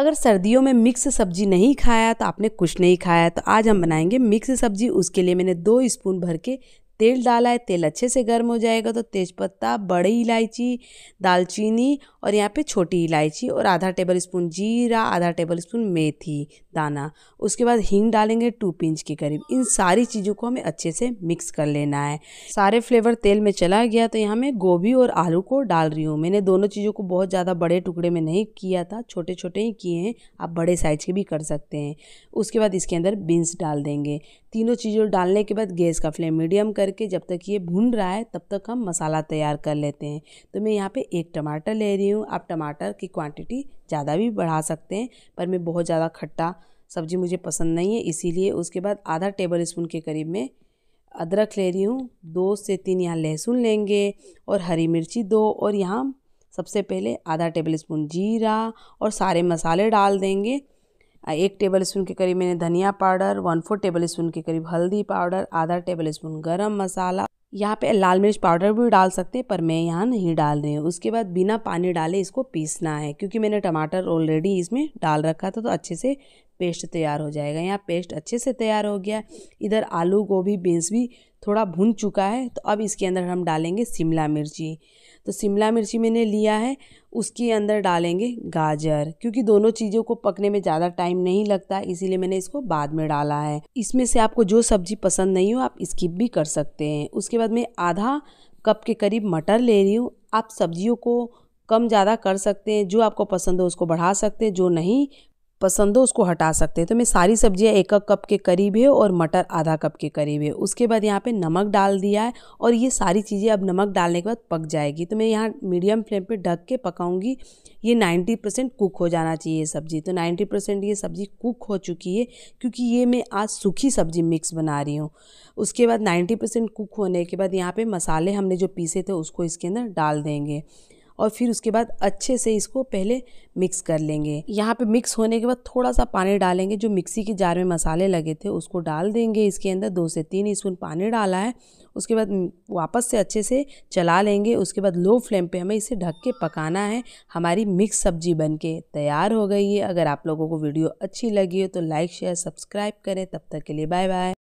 अगर सर्दियों में मिक्स सब्जी नहीं खाया तो आपने कुछ नहीं खाया तो आज हम बनाएंगे मिक्स सब्जी उसके लिए मैंने दो स्पून भर के तेल डाला है तेल अच्छे से गर्म हो जाएगा तो तेज़पत्ता बड़ी इलायची दालचीनी और यहाँ पे छोटी इलायची और आधा टेबल स्पून जीरा आधा टेबल स्पून मेथी दाना उसके बाद हींग डालेंगे टू पिंच के करीब इन सारी चीज़ों को हमें अच्छे से मिक्स कर लेना है सारे फ्लेवर तेल में चला गया तो यहाँ मैं गोभी और आलू को डाल रही हूँ मैंने दोनों चीज़ों को बहुत ज़्यादा बड़े टुकड़े में नहीं किया था छोटे छोटे ही किए हैं आप बड़े साइज के भी कर सकते हैं उसके बाद इसके अंदर बीन्स डाल देंगे तीनों चीज़ों डालने के बाद गैस का फ्लेम मीडियम करें करके जब तक ये भून रहा है तब तक हम मसाला तैयार कर लेते हैं तो मैं यहाँ पे एक टमाटर ले रही हूँ आप टमाटर की क्वांटिटी ज़्यादा भी बढ़ा सकते हैं पर मैं बहुत ज़्यादा खट्टा सब्ज़ी मुझे पसंद नहीं है इसीलिए उसके बाद आधा टेबल स्पून के करीब में अदरक ले रही हूँ दो से तीन यहाँ लहसुन लेंगे और हरी मिर्ची दो और यहाँ सबसे पहले आधा टेबल स्पून जीरा और सारे मसाले डाल देंगे एक टेबल स्पून के करीब मैंने धनिया powder one four table spoon के करीब हल्दी पाउडर आधा टेबल स्पून गर्म मसाला यहाँ पे लाल मिर्च पाउडर भी डाल सकते हैं पर मैं यहाँ नहीं डाल रही हूँ उसके बाद बिना पानी डाले इसको पीसना है क्योंकि मैंने टमाटर ऑलरेडी इसमें डाल रखा था तो अच्छे से पेस्ट तैयार हो जाएगा यहाँ पेस्ट अच्छे से तैयार हो गया इधर आलू गोभी बीन्स भी थोड़ा भुन चुका है तो अब इसके अंदर हम डालेंगे शिमला मिर्ची तो शिमला मिर्ची मैंने लिया है उसके अंदर डालेंगे गाजर क्योंकि दोनों चीज़ों को पकने में ज़्यादा टाइम नहीं लगता इसीलिए मैंने इसको बाद में डाला है इसमें से आपको जो सब्ज़ी पसंद नहीं हो आप स्किप भी कर सकते हैं उसके बाद मैं आधा कप के करीब मटर ले रही हूँ आप सब्जियों को कम ज़्यादा कर सकते हैं जो आपको पसंद हो उसको बढ़ा सकते हैं जो नहीं पसंद हो उसको हटा सकते हैं तो मैं सारी सब्जियां एक एक कप के करीब है और मटर आधा कप के करीब है उसके बाद यहाँ पे नमक डाल दिया है और ये सारी चीज़ें अब नमक डालने के बाद पक जाएगी तो मैं यहाँ मीडियम फ्लेम पे ढक के पकाऊंगी ये 90 परसेंट कुक हो जाना चाहिए ये सब्ज़ी तो 90 परसेंट ये सब्ज़ी कुक हो चुकी है क्योंकि ये मैं आज सूखी सब्ज़ी मिक्स बना रही हूँ उसके बाद नाइन्टी परसेंट कुक होने के बाद यहाँ पर मसाले हमने जो पीसे थे उसको इसके अंदर डाल देंगे और फिर उसके बाद अच्छे से इसको पहले मिक्स कर लेंगे यहाँ पे मिक्स होने के बाद थोड़ा सा पानी डालेंगे जो मिक्सी के जार में मसाले लगे थे उसको डाल देंगे इसके अंदर दो से तीन स्पून पानी डाला है उसके बाद वापस से अच्छे से चला लेंगे उसके बाद लो फ्लेम पे हमें इसे ढक के पकाना है हमारी मिक्स सब्जी बन के तैयार हो गई है अगर आप लोगों को वीडियो अच्छी लगी हो तो लाइक शेयर सब्सक्राइब करें तब तक के लिए बाय बाय